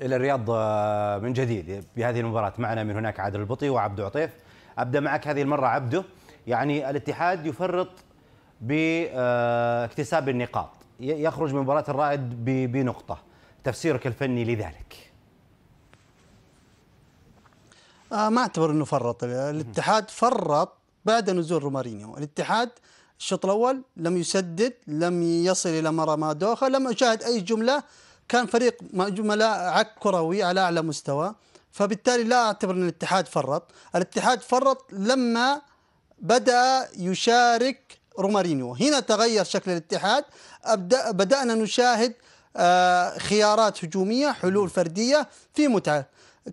الى الرياض آه، من جديد بهذه المباراه معنا من هناك عادل البطي وعبد عطيف ابدا معك هذه المره عبده يعني الاتحاد يفرط باكتساب آه، النقاط يخرج من مباراه الرائد بنقطه تفسيرك الفني لذلك آه ما اعتبر انه فرط الاتحاد فرط بعد نزول رومارينيو الاتحاد الشوط الاول لم يسدد لم يصل الى مرمى دوخه لم اشاهد اي جمله كان فريق عك كروي على اعلى مستوى فبالتالي لا اعتبر ان الاتحاد فرط، الاتحاد فرط لما بدا يشارك رومارينيو، هنا تغير شكل الاتحاد أبدأ بدانا نشاهد آه، خيارات هجوميه، حلول فرديه في متعه.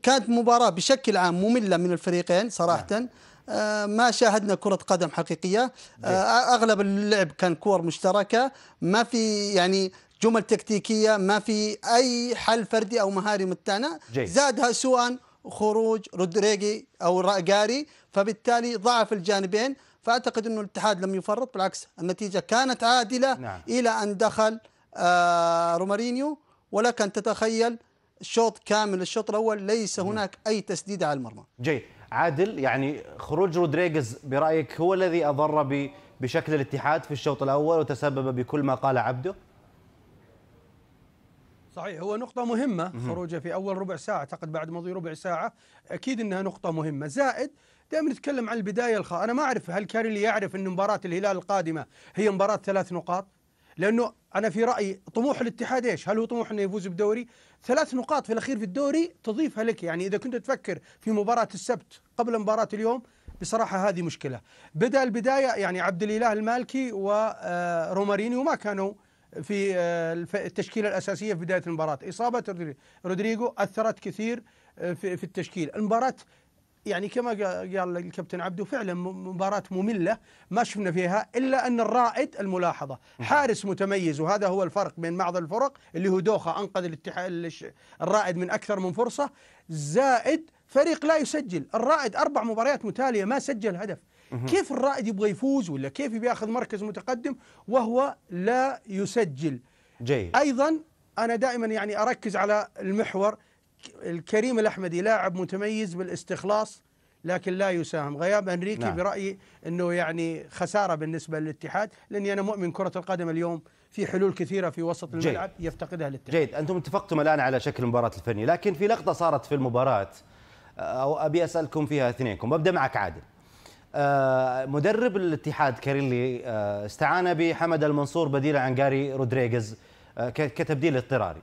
كانت مباراه بشكل عام ممله من الفريقين صراحه نعم. آه، ما شاهدنا كرة قدم حقيقية آه، أغلب اللعب كان كور مشتركة ما في يعني جمل تكتيكيه ما في اي حل فردي او مهاري متانه زادها سوءا خروج رودريجي او راجاري فبالتالي ضعف الجانبين فاعتقد انه الاتحاد لم يفرط بالعكس النتيجه كانت عادله نعم. الى ان دخل آه رومارينيو ولك ان تتخيل شوط كامل الشوط الاول ليس هناك اي تسديده على المرمى جيد عادل يعني خروج رودريغز برايك هو الذي اضر بشكل الاتحاد في الشوط الاول وتسبب بكل ما قال عبده صحيح هو نقطة مهمة خروجه في أول ربع ساعة أعتقد بعد مضي ربع ساعة أكيد أنها نقطة مهمة زائد دائما نتكلم عن البداية الخاصة أنا ما أعرف هل كاريلي يعرف أن مباراة الهلال القادمة هي مباراة ثلاث نقاط لأنه أنا في رأيي طموح الاتحاد إيش هل هو طموح أنه يفوز بدوري ثلاث نقاط في الأخير في الدوري تضيفها لك يعني إذا كنت تفكر في مباراة السبت قبل مباراة اليوم بصراحة هذه مشكلة بدأ البداية يعني عبد الإله المالكي ورومارينيو آه، ما كانوا في آه، التشكيله الاساسيه في بدايه المباراه اصابه رودريجو اثرت كثير آه، في التشكيل المباراه يعني كما قال الكابتن عبدو فعلا مباراة مملة ما شفنا فيها إلا أن الرائد الملاحظة حارس متميز وهذا هو الفرق بين بعض الفرق اللي هو دوخة أنقذ الاتحاد الرائد من أكثر من فرصة زائد فريق لا يسجل الرائد أربع مباريات متالية ما سجل هدف كيف الرائد يبغى يفوز ولا كيف بياخذ مركز متقدم وهو لا يسجل جيد أيضا أنا دائما يعني أركز على المحور الكريم الأحمدي لاعب متميز بالاستخلاص لكن لا يساهم غياب أنريكي نعم. برأيي أنه يعني خسارة بالنسبة للاتحاد لأني أنا مؤمن كرة القدم اليوم في حلول كثيرة في وسط الملعب جيد. يفتقدها الاتحاد جيد أنتم اتفقتم الآن على شكل مباراة الفني لكن في لقطة صارت في المباراة او ابي اسالكم فيها اثنينكم ببدا معك عادل آه، مدرب الاتحاد كاريلي آه، استعان بحمد المنصور بديلا عن جاري رودريغز آه، كتبديل اضطراري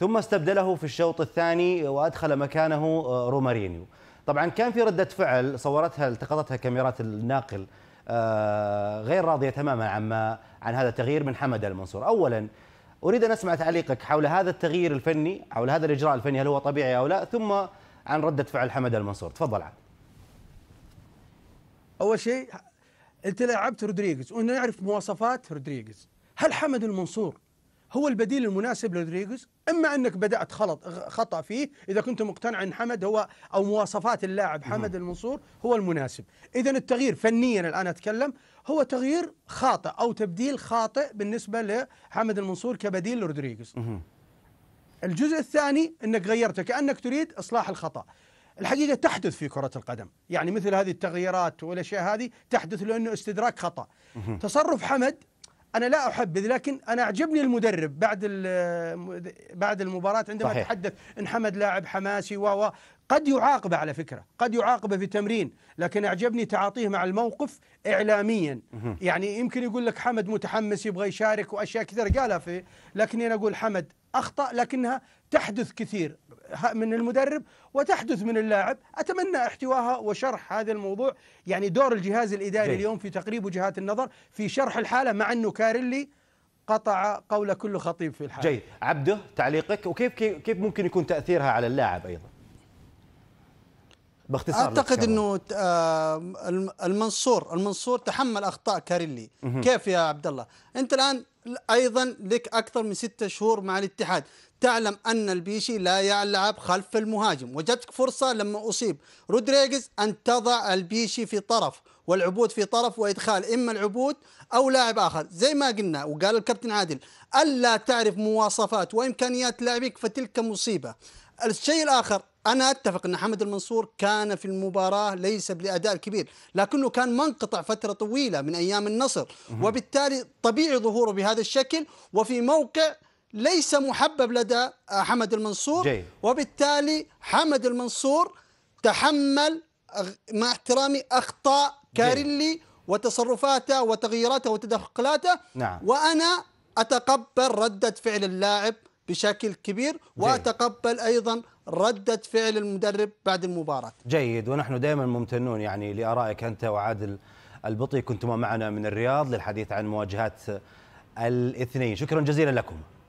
ثم استبدله في الشوط الثاني وادخل مكانه رومارينيو طبعا كان في رده فعل صورتها التقطتها كاميرات الناقل غير راضيه تماما عما عن هذا التغيير من حمد المنصور اولا اريد ان اسمع تعليقك حول هذا التغيير الفني حول هذا الاجراء الفني هل هو طبيعي او لا ثم عن رده فعل حمد المنصور تفضل عاد اول شيء انت لعبت رودريغز وانا نعرف مواصفات رودريغز هل حمد المنصور هو البديل المناسب لرودريغز اما انك بدات خلط خطا فيه اذا كنت مقتنع ان حمد هو او مواصفات اللاعب حمد المنصور هو المناسب اذا التغيير فنيا الان اتكلم هو تغيير خاطئ او تبديل خاطئ بالنسبه لحمد المنصور كبديل لرودريغز الجزء الثاني انك غيرته كانك تريد اصلاح الخطا الحقيقه تحدث في كره القدم يعني مثل هذه التغييرات والاشياء هذه تحدث لانه استدراك خطا تصرف حمد انا لا احبذ لكن انا اعجبني المدرب بعد بعد المباراه عندما صحيح. تحدث ان حمد لاعب حماسي و قد يعاقبه على فكره قد يعاقبه في تمرين لكن اعجبني تعاطيه مع الموقف اعلاميا يعني يمكن يقول لك حمد متحمس يبغى يشارك واشياء كثيره قالها في لكن انا اقول حمد أخطأ لكنها تحدث كثير من المدرب وتحدث من اللاعب أتمنى احتواها وشرح هذا الموضوع يعني دور الجهاز الإداري إيه. اليوم في تقريب وجهات النظر في شرح الحالة مع أنه كاريلي قطع قول كل خطيب في الحالة جيد عبده تعليقك وكيف كيف ممكن يكون تأثيرها على اللاعب أيضا باختصار اعتقد انه آه، المنصور المنصور تحمل اخطاء كاريلي كيف يا عبد الله انت الان ايضا لك اكثر من ستة شهور مع الاتحاد تعلم ان البيشي لا يلعب خلف المهاجم وجدتك فرصه لما اصيب رودريغز ان تضع البيشي في طرف والعبود في طرف وادخال اما العبود او لاعب اخر زي ما قلنا وقال الكابتن عادل الا تعرف مواصفات وامكانيات لاعبك فتلك مصيبه الشيء الاخر انا اتفق ان حمد المنصور كان في المباراه ليس بالاداء الكبير، لكنه كان منقطع فتره طويله من ايام النصر، وبالتالي طبيعي ظهوره بهذا الشكل وفي موقع ليس محبب لدى حمد المنصور جي. وبالتالي حمد المنصور تحمل مع احترامي اخطاء كاريلي وتصرفاته وتغييراته وتدخلاته نعم. وانا اتقبل رده فعل اللاعب بشكل كبير واتقبل ايضا ردة فعل المدرب بعد المباراة جيد ونحن دائما ممتنون يعني لآرائك أنت وعادل البطي كنتما معنا من الرياض للحديث عن مواجهات الاثنين شكرا جزيلا لكم